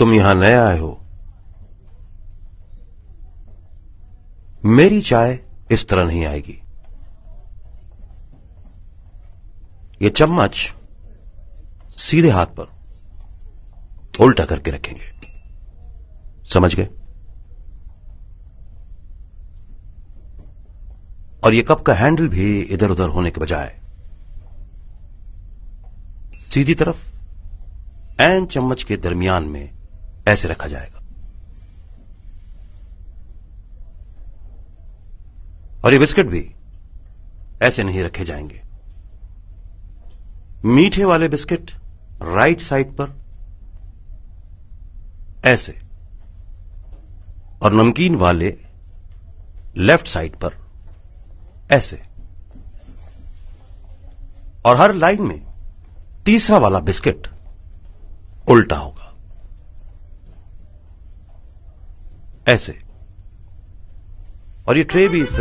तुम यहां नए आए हो मेरी चाय इस तरह नहीं आएगी ये चम्मच सीधे हाथ पर उल्टा करके रखेंगे समझ गए और ये कप का हैंडल भी इधर उधर होने के बजाय सीधी तरफ एन चम्मच के दरमियान में ऐसे रखा जाएगा और ये बिस्किट भी ऐसे नहीं रखे जाएंगे मीठे वाले बिस्किट राइट साइड पर ऐसे और नमकीन वाले लेफ्ट साइड पर ऐसे और हर लाइन में तीसरा वाला बिस्किट उल्टा होगा ऐसे और ये ट्रे भी इस तरह